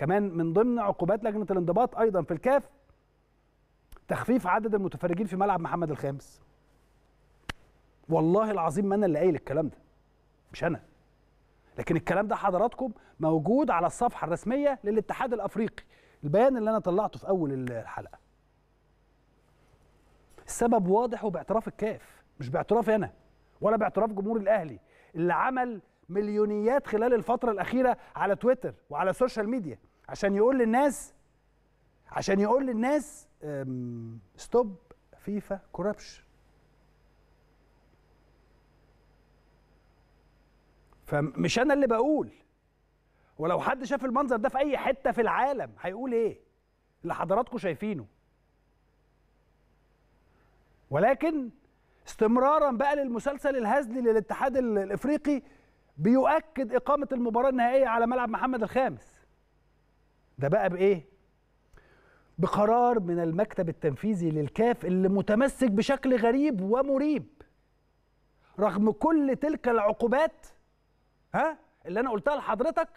كمان من ضمن عقوبات لجنه الانضباط ايضا في الكاف تخفيف عدد المتفرجين في ملعب محمد الخامس والله العظيم ما انا اللي قايل الكلام ده مش انا لكن الكلام ده حضراتكم موجود على الصفحه الرسميه للاتحاد الافريقي البيان اللي انا طلعته في اول الحلقه السبب واضح وباعتراف الكاف مش باعتراف انا ولا باعتراف جمهور الاهلي اللي عمل مليونيات خلال الفتره الاخيره على تويتر وعلى السوشيال ميديا عشان يقول للناس عشان يقول للناس ستوب فيفا كوربشن فمش انا اللي بقول ولو حد شاف المنظر ده في اي حته في العالم هيقول ايه اللي حضراتكم شايفينه ولكن استمرارا بقى للمسلسل الهزلي للاتحاد الافريقي بيؤكد اقامه المباراه النهائيه على ملعب محمد الخامس ده بقى بايه بقرار من المكتب التنفيذي للكاف اللي متمسك بشكل غريب ومريب رغم كل تلك العقوبات ها اللي انا قلتها لحضرتك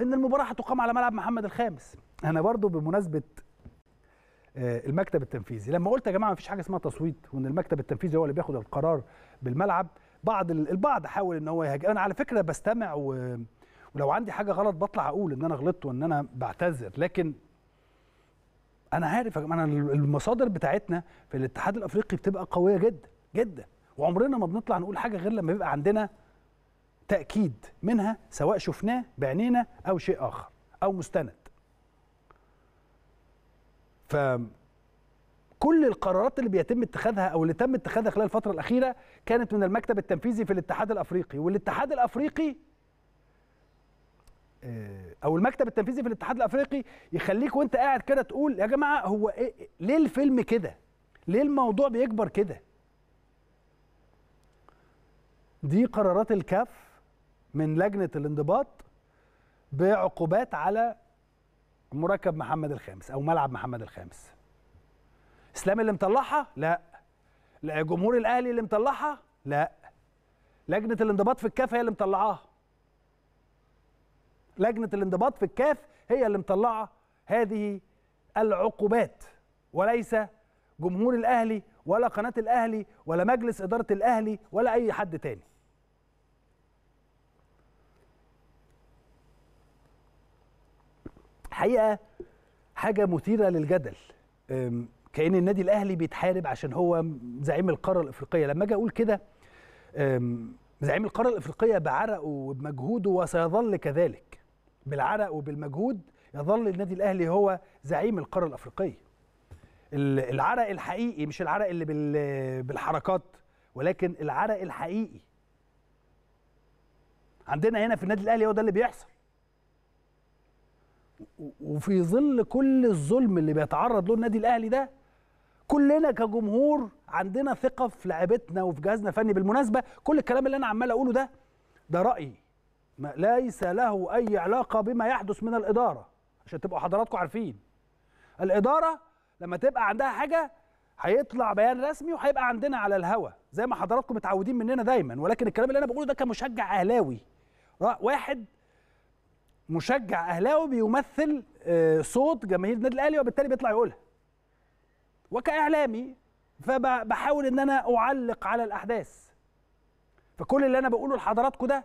ان المباراه هتقام على ملعب محمد الخامس انا برضو بمناسبه آه، المكتب التنفيذي لما قلت يا جماعه مفيش حاجه اسمها تصويت وان المكتب التنفيذي هو اللي بياخد القرار بالملعب بعض البعض حاول ان هو يهاجم انا على فكره بستمع و ولو عندي حاجه غلط بطلع اقول ان انا غلطت وان انا بعتذر لكن انا عارف انا المصادر بتاعتنا في الاتحاد الافريقي بتبقى قويه جدا جدا وعمرنا ما بنطلع نقول حاجه غير لما بيبقى عندنا تاكيد منها سواء شفناه بعينينا او شيء اخر او مستند ف كل القرارات اللي بيتم اتخاذها او اللي تم اتخاذها خلال الفتره الاخيره كانت من المكتب التنفيذي في الاتحاد الافريقي والاتحاد الافريقي آه، او المكتب التنفيذي في الاتحاد الافريقي يخليك وانت قاعد كده تقول يا جماعه هو إيه ليه الفيلم كده ليه الموضوع بيكبر كده دي قرارات الكاف من لجنه الانضباط بعقوبات على مركب محمد الخامس او ملعب محمد الخامس اسلام اللي مطلعها لا لا جمهور الاهلي اللي مطلعها لا لجنه الانضباط في الكاف هي اللي مطلعاها لجنه الانضباط في الكاف هي اللي مطلعه هذه العقوبات وليس جمهور الاهلي ولا قناه الاهلي ولا مجلس اداره الاهلي ولا اي حد تاني حقيقه حاجه مثيره للجدل كان النادي الاهلي بيتحارب عشان هو زعيم القاره الافريقيه لما اجي اقول كده زعيم القاره الافريقيه بعرقه وبمجهوده وسيظل كذلك بالعرق وبالمجهود يظل النادي الاهلي هو زعيم القاره الافريقيه العرق الحقيقي مش العرق اللي بالحركات ولكن العرق الحقيقي عندنا هنا في النادي الاهلي هو ده اللي بيحصل وفي ظل كل الظلم اللي بيتعرض له النادي الاهلي ده كلنا كجمهور عندنا ثقه في لعبتنا وفي جهازنا الفني بالمناسبه كل الكلام اللي انا عمال اقوله ده ده رايي ما ليس له أي علاقة بما يحدث من الإدارة عشان تبقوا حضراتكم عارفين الإدارة لما تبقى عندها حاجة هيطلع بيان رسمي وهيبقى عندنا على الهوا زي ما حضراتكم متعودين مننا دايما ولكن الكلام اللي انا بقوله ده كمشجع اهلاوي واحد مشجع اهلاوي بيمثل آه، صوت جماهير النادي الاهلي وبالتالي بيطلع يقولها وكاعلامي فبحاول ان انا اعلق على الاحداث فكل اللي انا بقوله لحضراتكم ده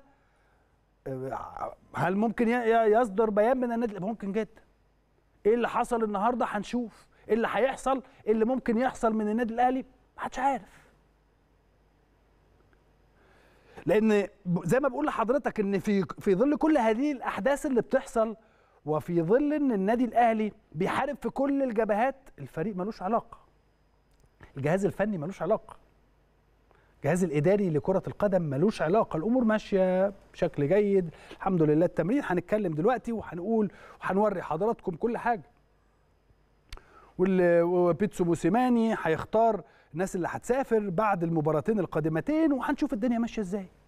هل ممكن يصدر بيان من النادي ممكن جدا ايه اللي حصل النهارده هنشوف ايه اللي هيحصل ايه اللي ممكن يحصل من النادي الاهلي محدش عارف لان زي ما بقول لحضرتك ان في في ظل كل هذه الاحداث اللي بتحصل وفي ظل ان النادي الاهلي بيحارب في كل الجبهات الفريق ملوش علاقه الجهاز الفني ملوش علاقه الجهاز الاداري لكره القدم ملوش علاقه الامور ماشيه بشكل جيد الحمد لله التمرين هنتكلم دلوقتي وهنقول وهنوري حضراتكم كل حاجه وبيتسو موسيماني هيختار الناس اللي هتسافر بعد المباراتين القادمتين وهنشوف الدنيا ماشيه ازاي